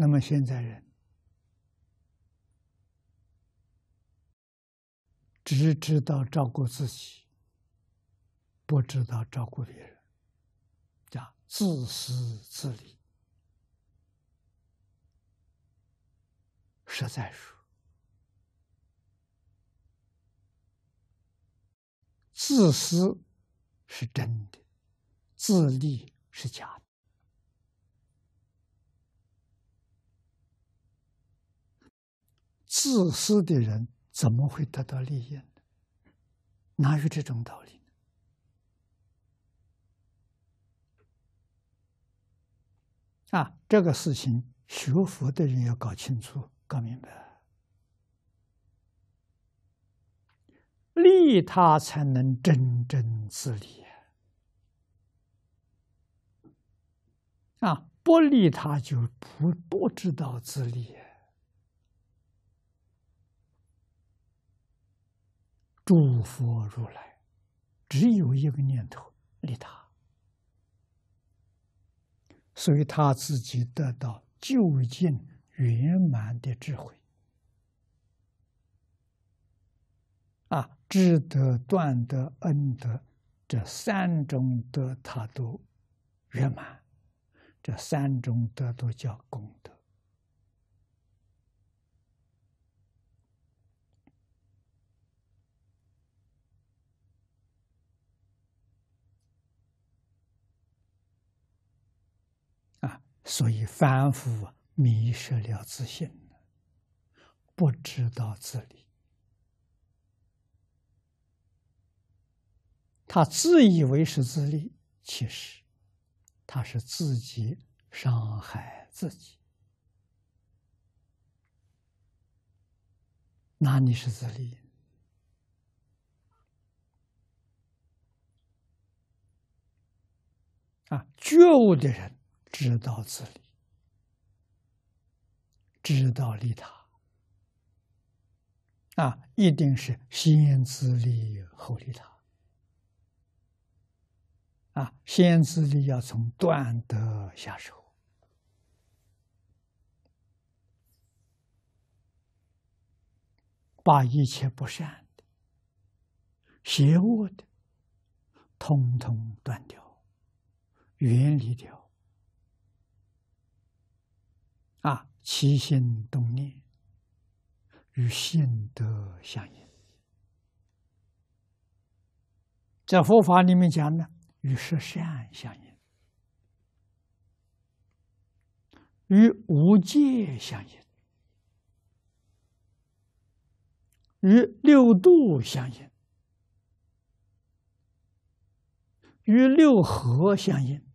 那么现在人只知道照顾自己，不知道照顾别人，叫自私自利。实在说，自私是真的，自利是假的。自私的人怎么会得到利益呢？哪有这种道理呢？啊，这个事情学佛的人要搞清楚、搞明白，利他才能真正自利啊！不利他就不不知道自利。诸佛如来只有一个念头，利他，所以他自己得到究竟圆满的智慧啊，智德、断德、恩德这三种德，他都圆满，这三种德都叫功德。所以凡夫迷失了自信，不知道自理。他自以为是自立，其实他是自己伤害自己。哪里是自立？啊，觉悟的人。知道自利，知道利他，啊，一定是先自利后利他，啊，先自利要从断德下手，把一切不善的、邪恶的，通通断掉，远离掉。啊，起心动念与现德相应，在佛法里面讲呢，与十善相应，与无界相应，与六度相应，与六合相应，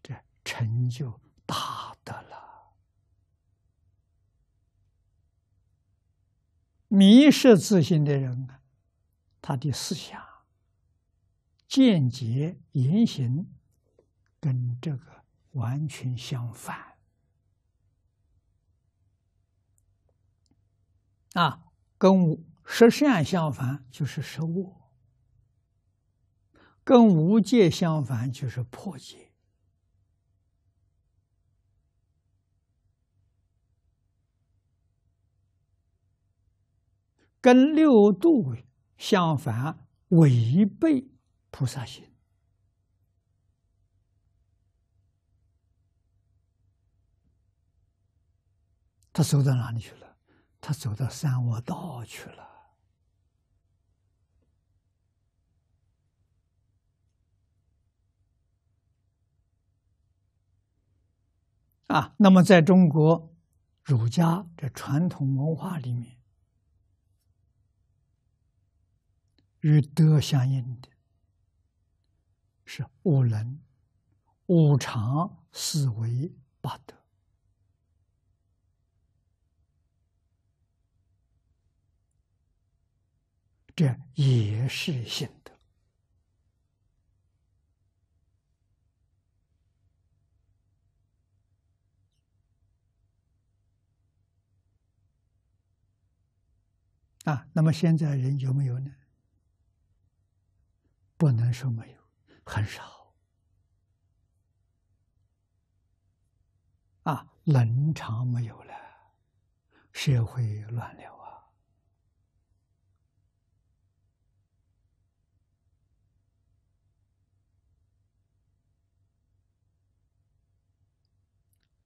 这成就大。迷失自信的人，他的思想、见解、言行，跟这个完全相反。啊，跟十善相反就是十恶；，跟无戒相反就是破戒。跟六度相反，违背菩萨心。他走到哪里去了？他走到三窝道去了。啊，那么在中国儒家的传统文化里面。与德相应的，是五能、五常、四维、八德，这也是心德。啊，那么现在人有没有呢？不能说没有，很少啊！冷场没有了，社会乱了啊！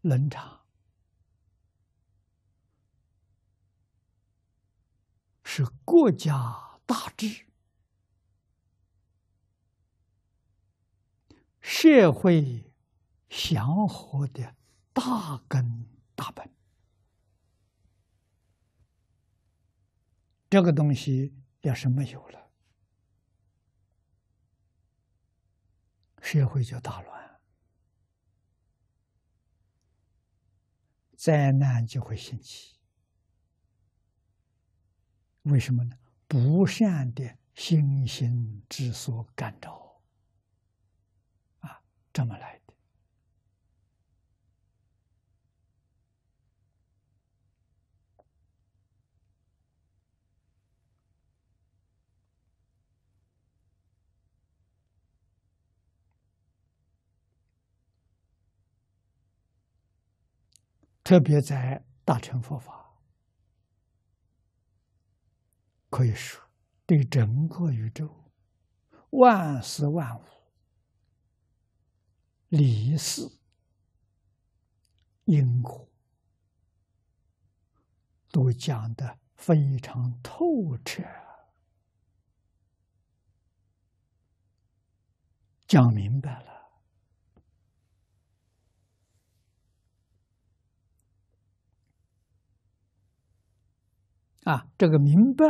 冷场是国家大治。社会祥和的大根大本，这个东西要是没有了，社会就大乱，灾难就会兴起。为什么呢？不善的心心之所感召。这么来的，特别在大乘佛法，可以说对整个宇宙、万事万物。理事因果都讲的非常透彻，讲明白了啊！这个明白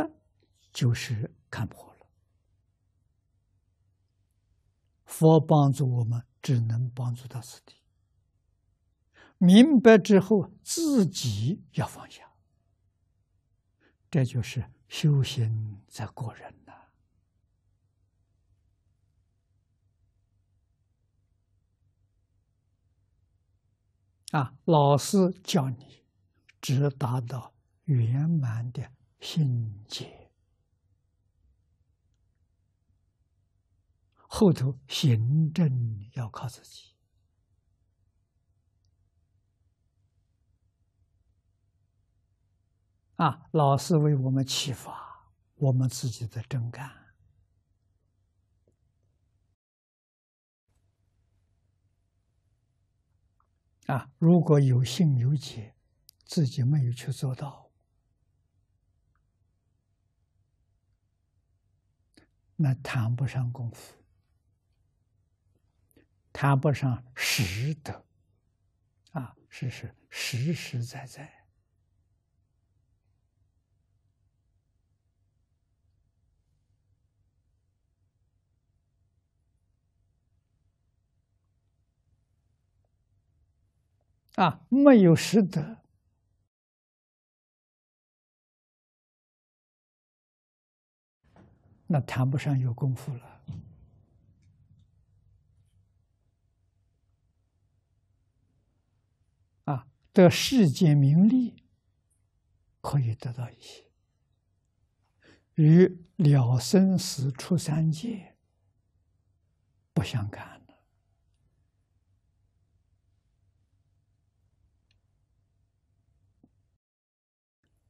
就是看破了，佛帮助我们。只能帮助到此地。明白之后，自己要放下，这就是修行在过人呐。啊，老师教你，直达到圆满的心结。后头行政要靠自己啊，老师为我们启发我们自己的正干啊。如果有信有解，自己没有去做到，那谈不上功夫。谈不上实德，啊，是是实实在在，啊，没有实德，那谈不上有功夫了。得世间名利，可以得到一些，与了生死出三界不相干的，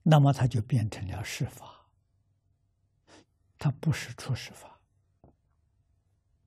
那么它就变成了世法，它不是出世法。